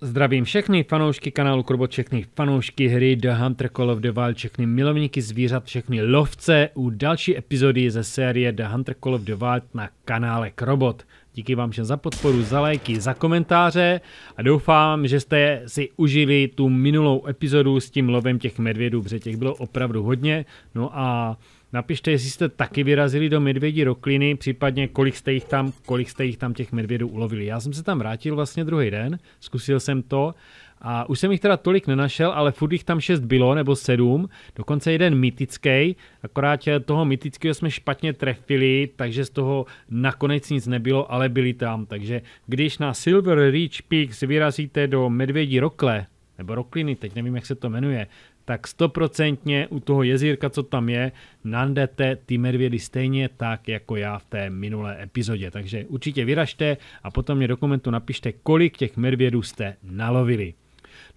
Zdravím všechny fanoušky kanálu Krobot, všechny fanoušky hry The Hunter Call of the Wild, všechny milovníky zvířat, všechny lovce u další epizody ze série The Hunter Call of the Wild na kanále Krobot. Díky vám všem za podporu, za lajky, za komentáře a doufám, že jste si užili tu minulou epizodu s tím lovem těch medvědů, protože těch bylo opravdu hodně. No a napište, jestli jste taky vyrazili do medvědí rokliny, případně kolik jste jich tam, kolik jste jich tam těch medvědů ulovili. Já jsem se tam vrátil vlastně druhý den, zkusil jsem to a už jsem jich teda tolik nenašel, ale furt jich tam šest bylo, nebo sedm, dokonce jeden mytický, akorát toho mytického jsme špatně trefili, takže z toho nakonec nic nebylo, ale byli tam. Takže když na Silver Reach Peaks vyrazíte do Medvědí rokle, nebo rokliny, teď nevím, jak se to jmenuje, tak stoprocentně u toho jezírka, co tam je, nandete ty medvědy stejně tak, jako já v té minulé epizodě. Takže určitě vyražte a potom mě do komentu napište, kolik těch medvědů jste nalovili.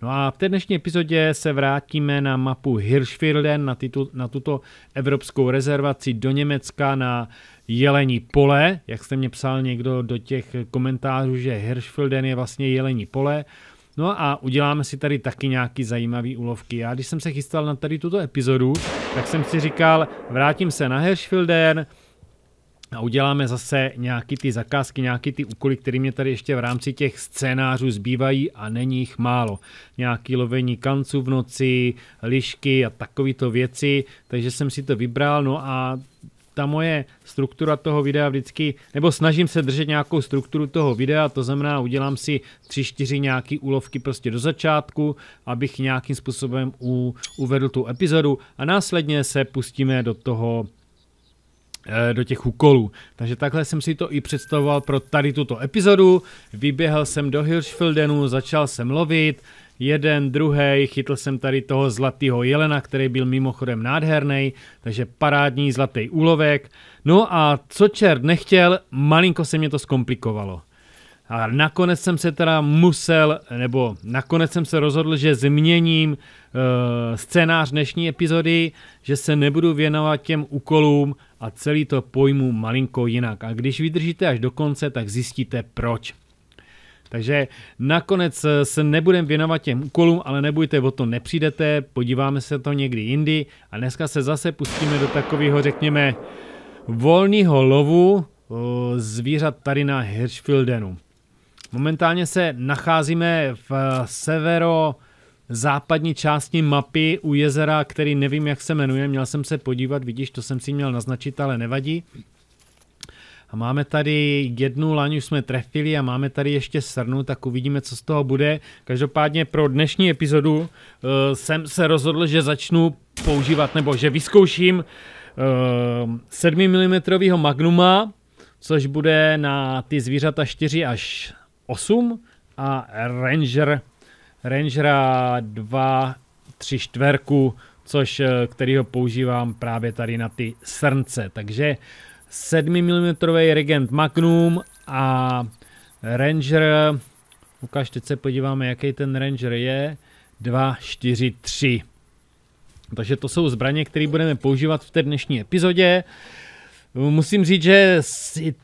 No a v té dnešní epizodě se vrátíme na mapu Hirschfelden na, titul, na tuto evropskou rezervaci do Německa na Jelení pole. Jak jste mě psal někdo do těch komentářů, že Hirschfilden je vlastně Jelení pole, No a uděláme si tady taky nějaký zajímavý úlovky. Já když jsem se chystal na tady tuto epizodu, tak jsem si říkal, vrátím se na Hirschfelden, a uděláme zase nějaký ty zakázky, nějaký ty úkoly, které mě tady ještě v rámci těch scénářů zbývají a není jich málo. Nějaký lovení kanců v noci, lišky a takovýto věci, takže jsem si to vybral, no a ta moje struktura toho videa vždycky, nebo snažím se držet nějakou strukturu toho videa, to znamená udělám si tři, čtyři nějaký úlovky prostě do začátku, abych nějakým způsobem u, uvedl tu epizodu a následně se pustíme do toho eh, do těch úkolů. Takže takhle jsem si to i představoval pro tady tuto epizodu. Vyběhl jsem do Hirschfeldenu, začal jsem lovit, jeden, druhý, chytl jsem tady toho zlatého jelena, který byl mimochodem nádherný, takže parádní zlatý úlovek. No a co čert nechtěl, malinko se mě to zkomplikovalo. A nakonec jsem se teda musel, nebo nakonec jsem se rozhodl, že změním e, scénář dnešní epizody, že se nebudu věnovat těm úkolům a celý to pojmu malinko jinak. A když vydržíte až do konce, tak zjistíte proč. Takže nakonec eh, se nebudem věnovat těm úkolům, ale nebojte, o to nepřijdete, podíváme se to někdy jindy a dneska se zase pustíme do takového, řekněme, volného lovu eh, zvířat tady na Hirschfieldenu. Momentálně se nacházíme v eh, severo západní části mapy u jezera, který nevím, jak se jmenuje, měl jsem se podívat, vidíš, to jsem si měl naznačit, ale nevadí. A máme tady jednu laň, už jsme trefili a máme tady ještě srnu, tak uvidíme, co z toho bude. Každopádně pro dnešní epizodu uh, jsem se rozhodl, že začnu používat, nebo že vyzkouším uh, 7 mm magnuma, což bude na ty zvířata 4 až 8 a Ranger, Rangera 2, 3 čtverku, což, eh, který ho používám právě tady na ty srnce. Takže uh, 7 mm Regent Magnum a Ranger, Ukážte se podíváme, jaký ten Ranger je, 2, 4, 3. Takže to jsou zbraně, které budeme používat v té dnešní epizodě. Musím říct, že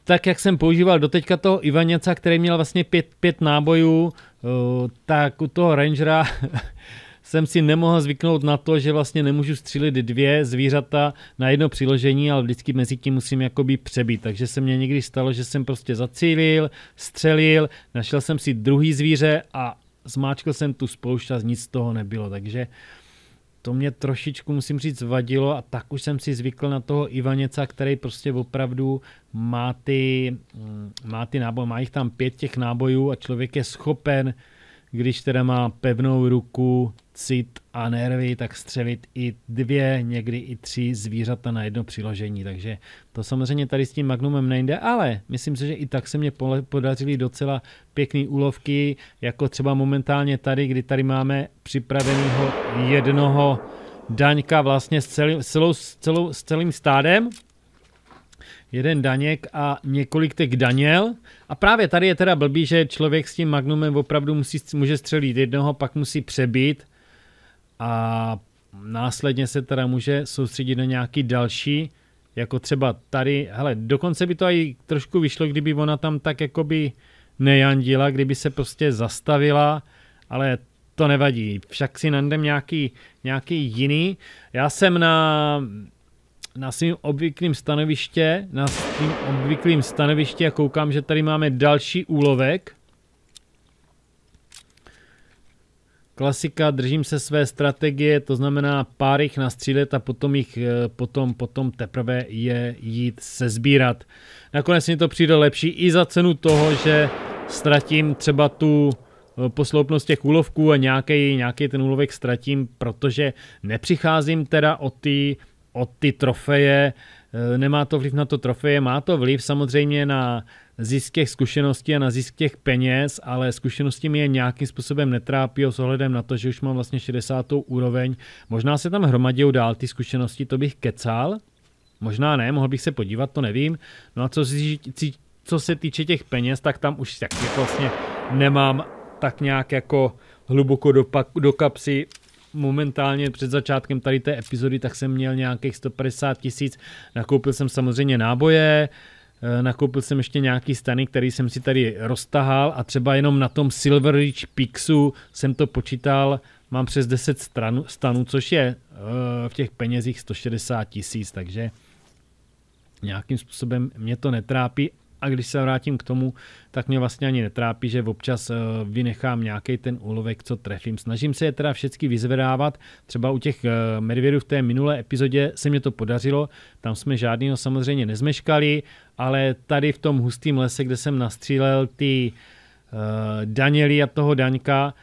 tak, jak jsem používal doteďka toho Ivaněca, který měl vlastně pět, pět nábojů, eh, tak u toho Rangera jsem si nemohl zvyknout na to, že vlastně nemůžu střílit dvě zvířata na jedno přiložení, ale vždycky mezi tím musím jakoby přebít. Takže se mě někdy stalo, že jsem prostě zacílil, střelil, našel jsem si druhý zvíře a zmáčkl jsem tu spoušť a nic z toho nebylo. Takže to mě trošičku, musím říct, vadilo a tak už jsem si zvykl na toho Ivaněca, který prostě opravdu má ty, mm, má ty náboje, má jich tam pět těch nábojů a člověk je schopen když teda má pevnou ruku, cit a nervy, tak střelit i dvě, někdy i tři zvířata na jedno přiložení. Takže to samozřejmě tady s tím Magnumem nejde, ale myslím si, že i tak se mě podařily docela pěkné úlovky, jako třeba momentálně tady, kdy tady máme připraveného jednoho daňka vlastně s, celý, celou, celou, s celým stádem jeden Daněk a několik těch Daniel. A právě tady je teda blbý, že člověk s tím Magnumem opravdu musí, může střelit jednoho, pak musí přebít a následně se teda může soustředit na nějaký další, jako třeba tady, hele, dokonce by to i trošku vyšlo, kdyby ona tam tak jakoby nejandila, kdyby se prostě zastavila, ale to nevadí, však si nandem nějaký, nějaký jiný. Já jsem na na svým obvyklým stanoviště, na svým obvyklým stanoviště a koukám, že tady máme další úlovek. Klasika, držím se své strategie, to znamená pár jich nastřílet a potom jich eh, potom, potom teprve je jít sezbírat. Nakonec mi to přijde lepší i za cenu toho, že ztratím třeba tu eh, posloupnost těch úlovků a nějaký, nějaký ten úlovek ztratím, protože nepřicházím teda o ty o ty trofeje. Eh, nemá to vliv na to trofeje, má to vliv samozřejmě na zisk těch zkušeností a na zisk těch peněz, ale zkušenosti je nějakým způsobem netrápí s ohledem na to, že už mám vlastně 60. úroveň. Možná se tam hromadí dál ty zkušenosti, to bych kecal, možná ne, mohl bych se podívat, to nevím. No a co, si, co se týče těch peněz, tak tam už tak vlastně nemám tak nějak jako hluboko do, pak, do kapsy momentálně před začátkem tady té epizody, tak jsem měl nějakých 150 tisíc. Nakoupil jsem samozřejmě náboje, eh, nakoupil jsem ještě nějaký stany, který jsem si tady roztahal a třeba jenom na tom Silver Ridge Pixu jsem to počítal, mám přes 10 stranu, stanů, což je eh, v těch penězích 160 tisíc, takže nějakým způsobem mě to netrápí a když se vrátím k tomu, tak mě vlastně ani netrápí, že občas eh, vynechám nějaký ten úlovek, co trefím. Snažím se je teda všechny vyzvedávat. Třeba u těch eh, medvědů v té minulé epizodě se mě to podařilo. Tam jsme žádného samozřejmě nezmeškali, ale tady v tom hustém lese, kde jsem nastřílel ty eh, Danieli a toho Daňka,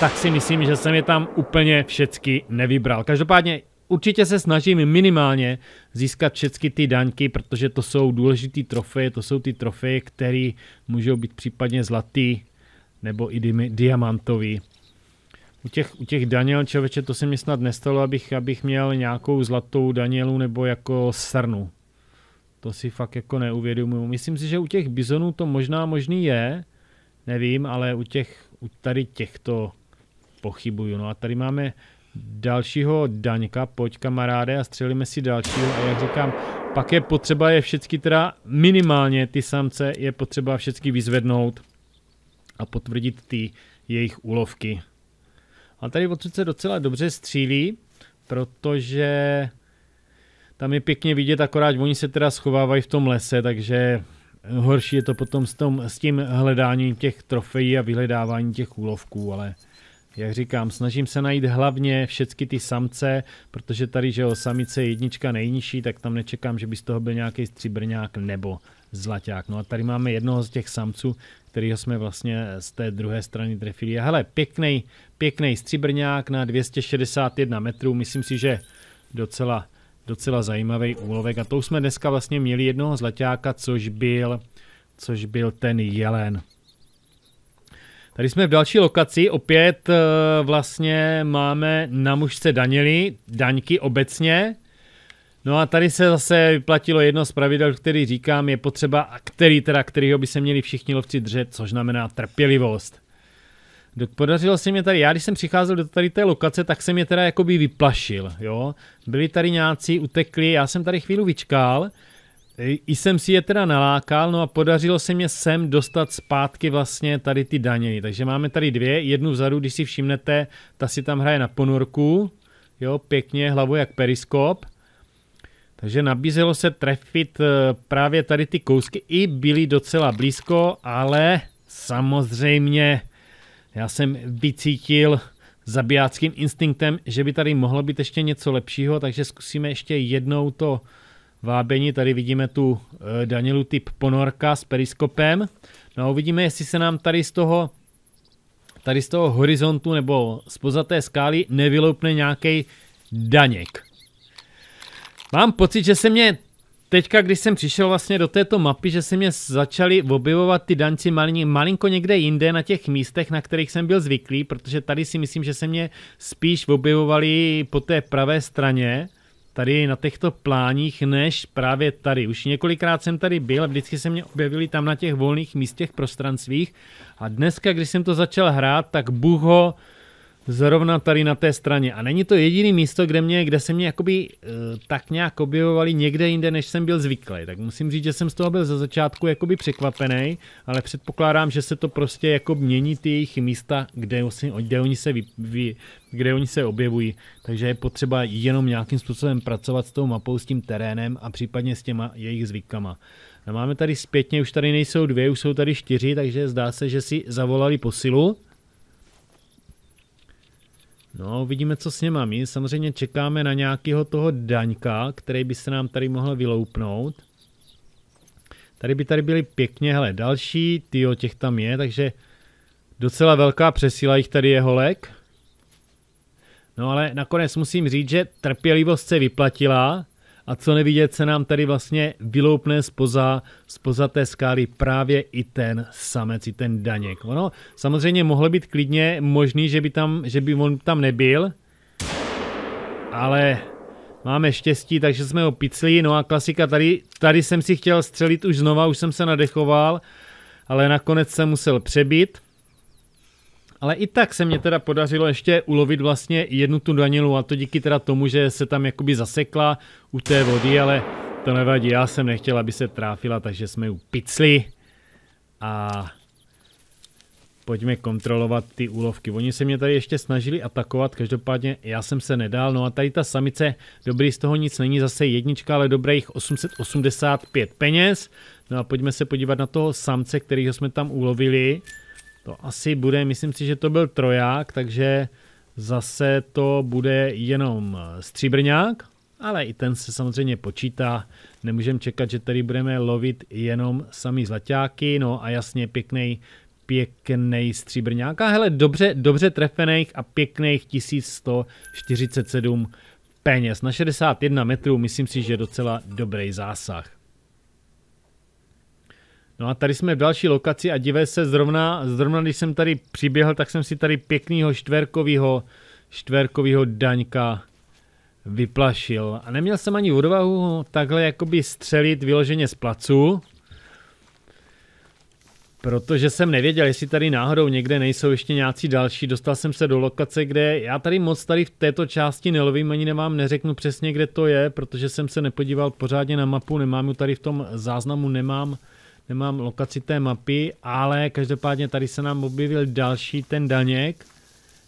tak si myslím, že jsem je tam úplně všecky nevybral. Každopádně určitě se snažím minimálně získat všechny ty daňky, protože to jsou důležité trofeje, to jsou ty trofeje, které můžou být případně zlatý nebo i diamantový. U těch, u těch Daniel čověče, to se mi snad nestalo, abych, abych měl nějakou zlatou Danielu nebo jako srnu. To si fakt jako neuvědomuju. Myslím si, že u těch bizonů to možná možný je, nevím, ale u těch, u tady těchto pochybuju. No a tady máme dalšího Daňka, pojď kamaráde a střelíme si dalšího a jak říkám, pak je potřeba je všechny teda minimálně ty samce je potřeba všechny vyzvednout a potvrdit ty jejich úlovky. A tady odsud se docela dobře střílí, protože tam je pěkně vidět, akorát oni se teda schovávají v tom lese, takže horší je to potom s, tom, s tím hledáním těch trofejí a vyhledávání těch úlovků, ale jak říkám, snažím se najít hlavně všechny ty samce, protože tady, že jo, samice je jednička nejnižší, tak tam nečekám, že by z toho byl nějaký stříbrňák nebo zlaťák. No a tady máme jednoho z těch samců, kterého jsme vlastně z té druhé strany trefili. A hele, pěkný, pěkný stříbrňák na 261 metrů, myslím si, že docela, docela zajímavý úlovek. A to už jsme dneska vlastně měli jednoho zlaťáka, což byl, což byl ten jelen. Tady jsme v další lokaci, opět eh, vlastně máme na mužce danily, daňky obecně. No a tady se zase vyplatilo jedno z pravidel, který říkám, je potřeba, a který teda, kterýho by se měli všichni lovci držet, což znamená trpělivost. Podařilo se mě tady, já když jsem přicházel do tady té lokace, tak jsem je teda jakoby vyplašil, jo. Byli tady nějací, utekli, já jsem tady chvíli vyčkal, i jsem si je teda nalákal, no a podařilo se mě sem dostat zpátky vlastně tady ty daně. Takže máme tady dvě, jednu vzadu, když si všimnete, ta si tam hraje na ponorku, jo, pěkně, hlavu jak periskop. Takže nabízelo se trefit eh, právě tady ty kousky, i byly docela blízko, ale samozřejmě já jsem vycítil zabijáckým instinktem, že by tady mohlo být ještě něco lepšího, takže zkusíme ještě jednou to vábení. Tady vidíme tu eh, Danielu typ ponorka s periskopem. No a uvidíme, jestli se nám tady z toho tady z toho horizontu nebo z pozaté skály nevyloupne nějaký daněk. Mám pocit, že se mě teďka, když jsem přišel vlastně do této mapy, že se mě začaly objevovat ty danci malin, malinko někde jinde na těch místech, na kterých jsem byl zvyklý, protože tady si myslím, že se mě spíš objevovali po té pravé straně tady na těchto pláních než právě tady. Už několikrát jsem tady byl, vždycky se mě objevili tam na těch volných místech prostranstvích a dneska, když jsem to začal hrát, tak Bůh ho Zrovna tady na té straně. A není to jediné místo, kde, mě, kde se mě jakoby uh, tak nějak objevovali někde jinde, než jsem byl zvyklý. Tak musím říct, že jsem z toho byl za začátku jakoby překvapený, ale předpokládám, že se to prostě jako mění ty jejich místa, kde, kde, oni, se vy, vy, kde oni se objevují. Takže je potřeba jenom nějakým způsobem pracovat s tou mapou, s tím terénem a případně s těma jejich zvykama. A no, máme tady zpětně, už tady nejsou dvě, už jsou tady čtyři, takže zdá se, že si zavolali posilu. No, uvidíme, co s něma. My samozřejmě čekáme na nějakého toho daňka, který by se nám tady mohl vyloupnout. Tady by tady byly pěkně, hele, další, o těch tam je, takže docela velká přesíla jich tady je holek. No ale nakonec musím říct, že trpělivost se vyplatila a co nevidět se nám tady vlastně vyloupne spoza, spoza té skály právě i ten samec, i ten daněk. Ono samozřejmě mohlo být klidně možný, že by, tam, že by on tam nebyl, ale máme štěstí, takže jsme ho picli. No a klasika, tady, tady jsem si chtěl střelit už znova, už jsem se nadechoval, ale nakonec jsem musel přebít. Ale i tak se mě teda podařilo ještě ulovit vlastně jednu tu danilu a to díky teda tomu, že se tam jakoby zasekla u té vody, ale to nevadí, já jsem nechtěl, aby se tráfila, takže jsme ju picli a pojďme kontrolovat ty úlovky. Oni se mě tady ještě snažili atakovat, každopádně já jsem se nedal. No a tady ta samice, dobrý z toho nic není, zase jednička, ale dobrých 885 peněz. No a pojďme se podívat na toho samce, kterého jsme tam ulovili. To asi bude, myslím si, že to byl troják, takže zase to bude jenom eh, stříbrňák, ale i ten se samozřejmě počítá. Nemůžeme čekat, že tady budeme lovit jenom samý zlaťáky, no a jasně pěkný pěkný stříbrňák. A hele, dobře, dobře trefených a pěkných 1147 peněz. Na 61 metrů myslím si, že je docela dobrý zásah. No a tady jsme v další lokaci a divé se zrovna, zrovna když jsem tady přiběhl, tak jsem si tady pěknýho štverkovýho, štverkovýho daňka vyplašil. A neměl jsem ani odvahu ho takhle jakoby střelit vyloženě z placu, protože jsem nevěděl, jestli tady náhodou někde nejsou ještě nějací další. Dostal jsem se do lokace, kde já tady moc tady v této části nelovím, ani nemám, neřeknu přesně, kde to je, protože jsem se nepodíval pořádně na mapu, nemám ju tady v tom záznamu, nemám nemám lokaci té mapy, ale každopádně tady se nám objevil další ten daněk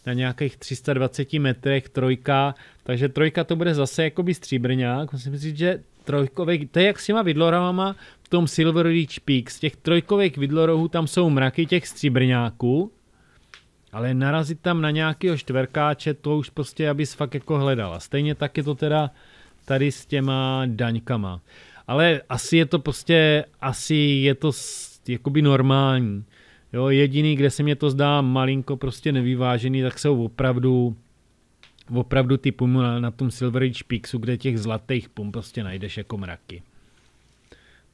na nějakých 320 metrech, trojka, takže trojka to bude zase jakoby stříbrňák, musím říct, že trojkových, to je jak s těma vidlorovama v tom Silver Reach Peaks, těch trojkových vidlorohů tam jsou mraky těch stříbrňáků, ale narazit tam na nějakého čtverkáče, to už prostě, abys fakt jako hledala. Stejně tak je to teda tady s těma daňkama ale asi je to prostě, asi je to jakoby normální. Jo, jediný, kde se mě to zdá malinko prostě nevyvážený, tak jsou opravdu opravdu ty pum na, na tom Silver Age Peaksu, kde těch zlatých pum prostě najdeš jako mraky.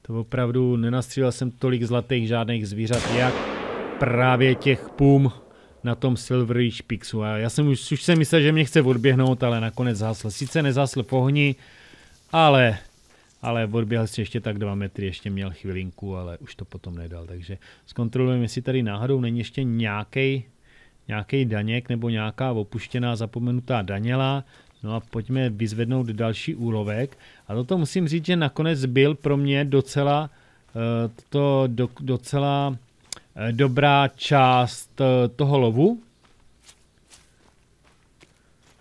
To opravdu nenastřílel jsem tolik zlatých žádných zvířat, jak právě těch pum na tom Silver Age Peaksu. A já jsem už, už jsem myslel, že mě chce odběhnout, ale nakonec zhasl. Sice nezhasl v ohni, ale ale odběhl si ještě tak dva metry, ještě měl chvilinku, ale už to potom nedal. Takže zkontrolujeme, jestli tady náhodou není ještě nějaký nějaký daněk nebo nějaká opuštěná zapomenutá daněla. No a pojďme vyzvednout další úlovek. A toto musím říct, že nakonec byl pro mě docela, eh, to do, docela eh, dobrá část eh, toho lovu,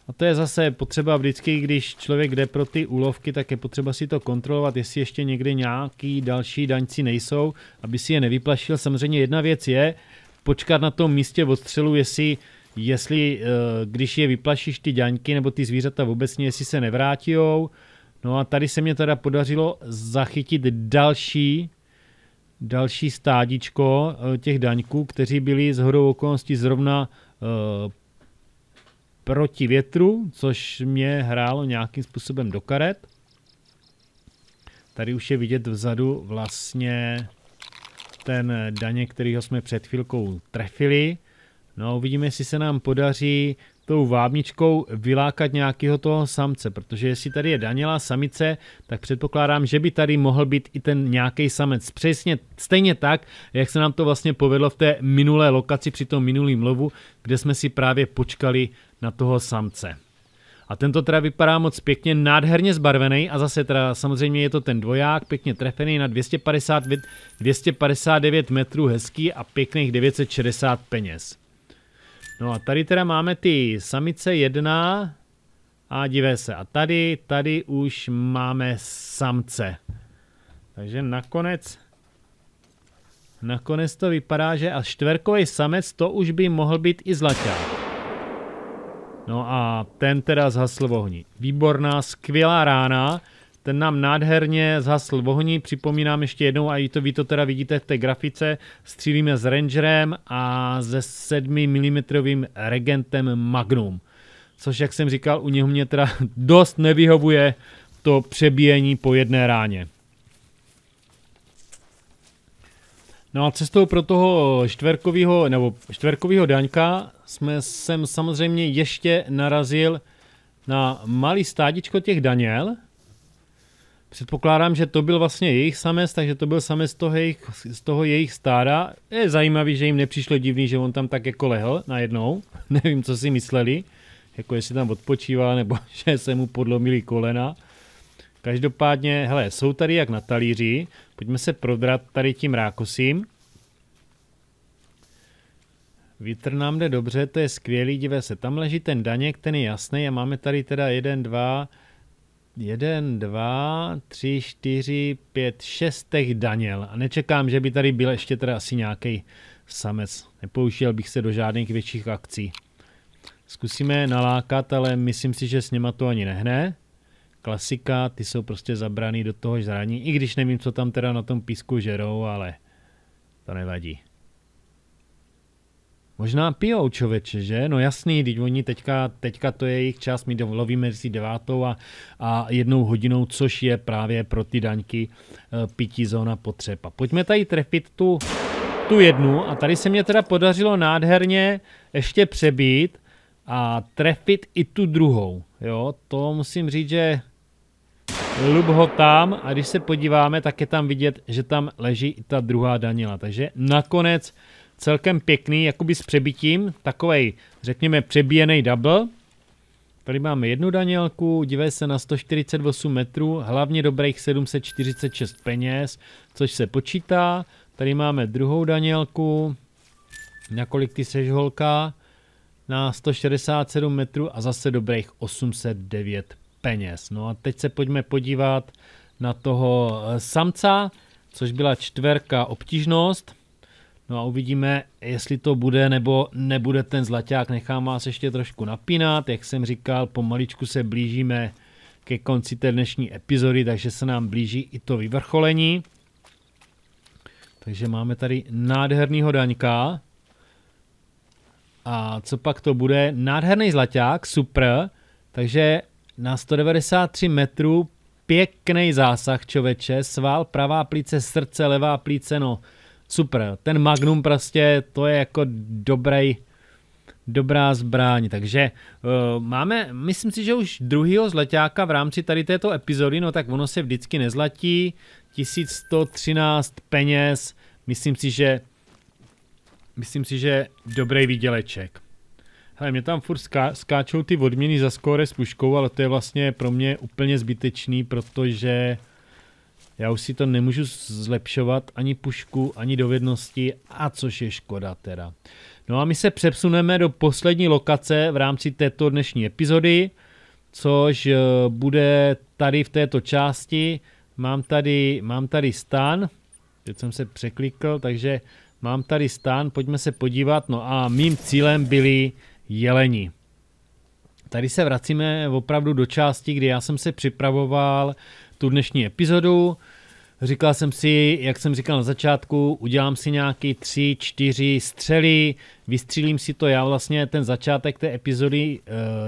a to je zase potřeba vždycky, když člověk jde pro ty úlovky, tak je potřeba si to kontrolovat, jestli ještě někde nějaký další daňci nejsou, aby si je nevyplašil. Samozřejmě jedna věc je počkat na tom místě odstřelu, jestli jestli, eh, když je vyplašíš ty daňky, nebo ty zvířata vůbec, jestli se nevrátijou. No a tady se mě teda podařilo zachytit další, další stádičko eh, těch daňků, kteří byli z hodou okolností zrovna eh, proti větru, což mě hrálo nějakým způsobem do karet. Tady už je vidět vzadu vlastně ten daně, kterýho jsme před chvilkou trefili. No a uvidíme, jestli se nám podaří tou vábničkou vylákat nějakého toho samce, protože jestli tady je Daniela samice, tak předpokládám, že by tady mohl být i ten nějaký samec. Přesně stejně tak, jak se nám to vlastně povedlo v té minulé lokaci při tom minulém lovu, kde jsme si právě počkali na toho samce. A tento teda vypadá moc pěkně, nádherně zbarvený a zase teda samozřejmě je to ten dvoják, pěkně trefený na 250, 259 metrů hezký a pěkných 960 peněz. No a tady teda máme ty samice jedna a divé se. A tady, tady už máme samce. Takže nakonec nakonec to vypadá, že a čtverkový samec to už by mohl být i zlaťák. No a ten teda zhasl v ohni. Výborná, skvělá rána. Ten nám nádherně zhasl v ohni. Připomínám ještě jednou, a i to vy to teda vidíte v té grafice, střílíme s Rangerem a se 7 mm regentem Magnum. Což, jak jsem říkal, u něho mě teda dost nevyhovuje to přebíjení po jedné ráně. No a cestou pro toho čtverkovýho, nebo čtverkovýho daňka jsme sem samozřejmě ještě narazil na malý stádičko těch Daniel. Předpokládám, že to byl vlastně jejich samest, takže to byl samest z toho jejich, z toho jejich stáda. Je zajímavý, že jim nepřišlo divný, že on tam tak jako lehl najednou. Nevím, co si mysleli. Jako jestli tam odpočívá, nebo že se mu podlomili kolena. Každopádně, hele, jsou tady jak na talíři. Pojďme se prodrat tady tím rákosím. Vítr nám jde dobře, to je skvělý, divé se, tam leží ten daněk, ten je jasný a máme tady teda 1, 2, 1, 2, 3, 4, 5, 6 těch daněl a nečekám, že by tady byl ještě teda asi nějaký samec. nepoužil bych se do žádných větších akcí. Zkusíme nalákat, ale myslím si, že s něma to ani nehne klasika, ty jsou prostě zabraný do toho žrání, i když nevím, co tam teda na tom písku žerou, ale to nevadí. Možná pijou člověče, že? No jasný, teď oni teďka, teďka to je jejich čas, my lovíme si devátou a, a jednou hodinou, což je právě pro ty daňky eh, pití zóna potřeba. Pojďme tady trefit tu, tu jednu a tady se mě teda podařilo nádherně ještě přebít a trefit i tu druhou. Jo, to musím říct, že Lub ho tam a když se podíváme, tak je tam vidět, že tam leží i ta druhá Daniela. Takže nakonec celkem pěkný, jakoby s přebitím, takovej, řekněme, přebíjený double. Tady máme jednu Danielku, dívej se na 148 metrů, hlavně dobrých 746 peněz, což se počítá. Tady máme druhou Danielku, nakolik ty seš holka, na 167 metrů a zase dobrých 809 peněz. No a teď se pojďme podívat na toho eh, samca, což byla čtverka obtížnost. No a uvidíme, jestli to bude nebo nebude ten zlaťák. Nechám vás ještě trošku napínat. Jak jsem říkal, pomaličku se blížíme ke konci té dnešní epizody, takže se nám blíží i to vyvrcholení. Takže máme tady nádhernýho daňka. A co pak to bude? Nádherný zlaťák, super. Takže na 193 metrů pěkný zásah, čoveče, sval, pravá plíce, srdce, levá plíce, no super. Ten Magnum prostě, to je jako dobrý, dobrá zbraň. Takže uh, máme, myslím si, že už druhýho zlaťáka v rámci tady této epizody, no tak ono se vždycky nezlatí. 1113 peněz, myslím si, že myslím si, že dobrý výděleček. Hele, mě tam furt ská, skáčou ty odměny za skóre s puškou, ale to je vlastně pro mě úplně zbytečný, protože já už si to nemůžu zlepšovat ani pušku, ani dovednosti, a což je škoda teda. No a my se přepsuneme do poslední lokace v rámci této dnešní epizody, což eh, bude tady v této části. Mám tady, mám tady stan, teď jsem se překlikl, takže mám tady stan, pojďme se podívat. No a mým cílem byly jeleni. Tady se vracíme opravdu do části, kdy já jsem se připravoval tu dnešní epizodu. Říkal jsem si, jak jsem říkal na začátku, udělám si nějaký tři, čtyři střely, vystřílím si to. Já vlastně ten začátek té epizody e,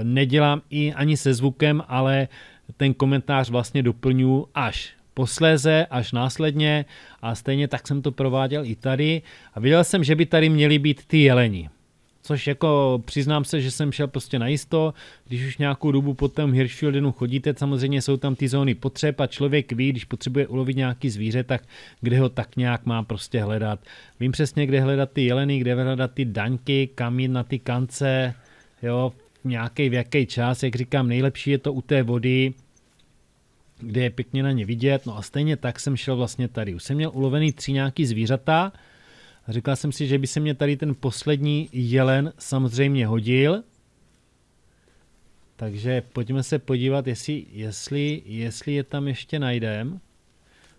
nedělám i ani se zvukem, ale ten komentář vlastně doplňu až posléze, až následně a stejně tak jsem to prováděl i tady a viděl jsem, že by tady měly být ty jeleni. Což jako přiznám se, že jsem šel prostě na jisto, když už nějakou dobu po tom Hirschfieldenu chodíte, samozřejmě jsou tam ty zóny potřeb a člověk ví, když potřebuje ulovit nějaký zvíře, tak kde ho tak nějak má prostě hledat. Vím přesně, kde hledat ty jeleny, kde hledat ty daňky, kam jít na ty kance, jo, nějaký v jaký čas, jak říkám, nejlepší je to u té vody, kde je pěkně na ně vidět, no a stejně tak jsem šel vlastně tady. Už jsem měl ulovený tři nějaký zvířata, a říkal jsem si, že by se mě tady ten poslední jelen samozřejmě hodil. Takže pojďme se podívat, jestli, jestli, jestli je tam ještě najdem.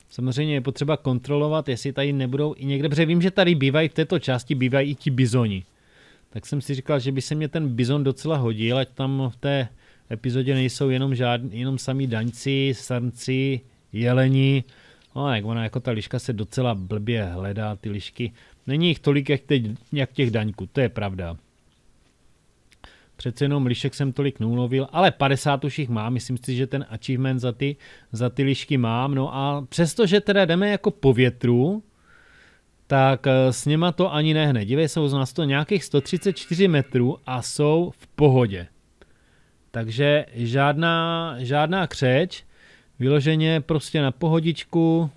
Samozřejmě je potřeba kontrolovat, jestli tady nebudou i někde, protože vím, že tady bývají v této části bývají i ti bizoni. Tak jsem si říkal, že by se mě ten bizon docela hodil, ať tam v té epizodě nejsou jenom, žádný, jenom samý daňci, srnci, jeleni. No, jak ona, jako ta liška se docela blbě hledá, ty lišky. Není jich tolik, jak, teď, jak těch daňků, to je pravda. Přece jenom lišek jsem tolik nulovil, ale 50 už jich mám, myslím si, že ten achievement za ty, za ty lišky mám. No a přestože teda jdeme jako po větru, tak eh, s něma to ani nehne. Dívej se, z nás to nějakých 134 metrů a jsou v pohodě. Takže žádná, žádná křeč, vyloženě prostě na pohodičku.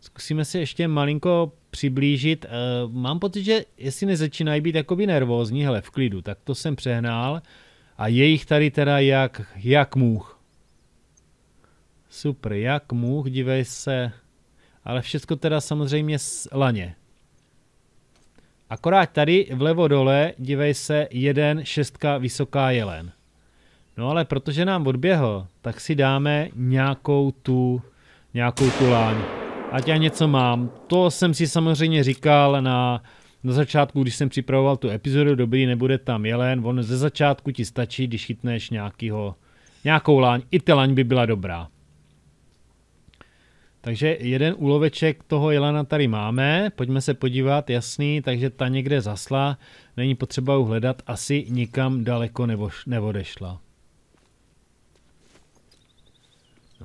Zkusíme si ještě malinko přiblížit. Eh, mám pocit, že jestli nezačínají být jakoby nervózní, hele, v klidu, tak to jsem přehnal. A je jich tady teda jak, jak můh. Super, jak můh, dívej se. Ale všechno teda samozřejmě s laně. Akorát tady vlevo dole, dívej se, jeden šestka vysoká jelen. No ale protože nám odběhl, tak si dáme nějakou tu, nějakou tu láň ať já něco mám. To jsem si samozřejmě říkal na, na začátku, když jsem připravoval tu epizodu, dobrý, nebude tam jelen, on ze začátku ti stačí, když chytneš nějakýho, nějakou láň, i ta laň by byla dobrá. Takže jeden úloveček toho jelena tady máme, pojďme se podívat, jasný, takže ta někde zasla, není potřeba hledat, asi nikam daleko nebo, nevodešla.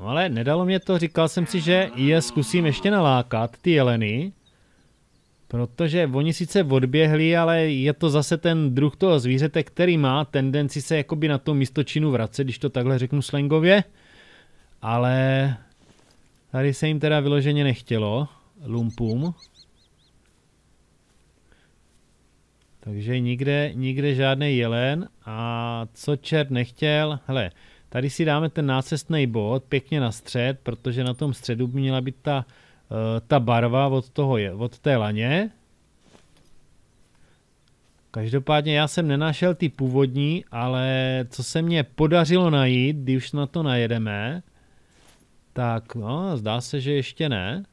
No ale nedalo mě to, říkal jsem si, že je zkusím ještě nalákat, ty jeleny. Protože oni sice odběhli, ale je to zase ten druh toho zvířete, který má tendenci se jakoby na to místočinu vracet, když to takhle řeknu slangově. Ale tady se jim teda vyloženě nechtělo, lumpům. Takže nikde, nikde žádný jelen a co čert nechtěl, hele, Tady si dáme ten nácestný bod pěkně na střed, protože na tom středu by měla být ta, eh, ta barva od, toho, od té laně. Každopádně já jsem nenašel ty původní, ale co se mně podařilo najít, když na to najedeme, tak no, zdá se, že ještě ne.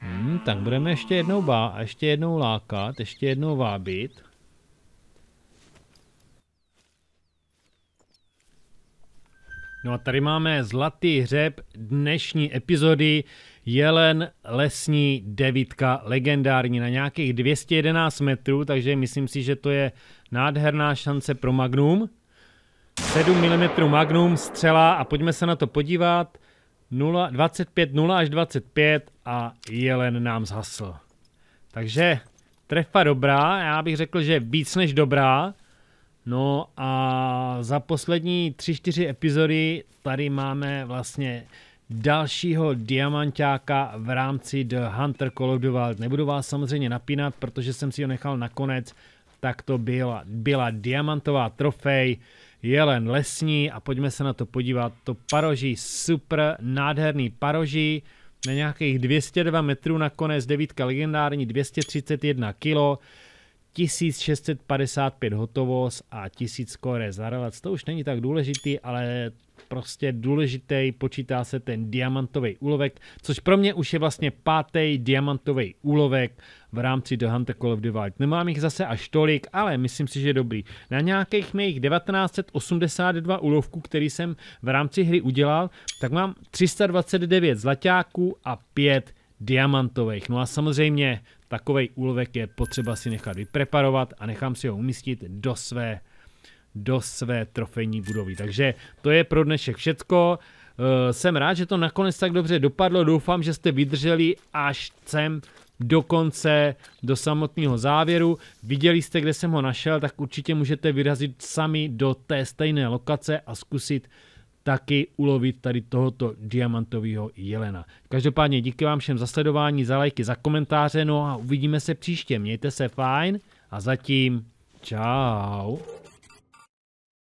Hmm, tak budeme ještě jednou, bá, ještě jednou lákat, ještě jednou vábit. No a tady máme zlatý hřeb dnešní epizody Jelen lesní devítka legendární na nějakých 211 metrů, takže myslím si, že to je nádherná šance pro Magnum. 7 mm Magnum, střela a pojďme se na to podívat. 0, 25, 0 až 25 a jelen nám zhasl. Takže trefa dobrá, já bych řekl, že víc než dobrá. No a za poslední tři čtyři epizody tady máme vlastně dalšího diamantáka v rámci The Hunter Call of the Wild. Nebudu vás samozřejmě napínat, protože jsem si ho nechal nakonec, tak to byla, byla diamantová trofej, jelen lesní a pojďme se na to podívat. To paroží, super nádherný paroží, na nějakých 202 metrů nakonec, devítka legendární, 231 kilo, 1655 hotovost a 1000 kore za relac. To už není tak důležitý, ale prostě důležitý, počítá se ten diamantový úlovek, což pro mě už je vlastně pátý diamantový úlovek v rámci The Hunter Call of the Wild. Nemám jich zase až tolik, ale myslím si, že dobrý. Na nějakých mých 1982 úlovků, který jsem v rámci hry udělal, tak mám 329 zlaťáků a 5 diamantových. No a samozřejmě takový úlovek je potřeba si nechat vypreparovat a nechám si ho umístit do své, do své trofejní budovy. Takže to je pro dnešek všecko. Eh, jsem rád, že to nakonec tak dobře dopadlo. Doufám, že jste vydrželi až sem do konce, do samotného závěru. Viděli jste, kde jsem ho našel, tak určitě můžete vyrazit sami do té stejné lokace a zkusit taky ulovit tady tohoto diamantového jelena. Každopádně díky vám všem za sledování, za lajky, za komentáře, no a uvidíme se příště. Mějte se fajn a zatím čau.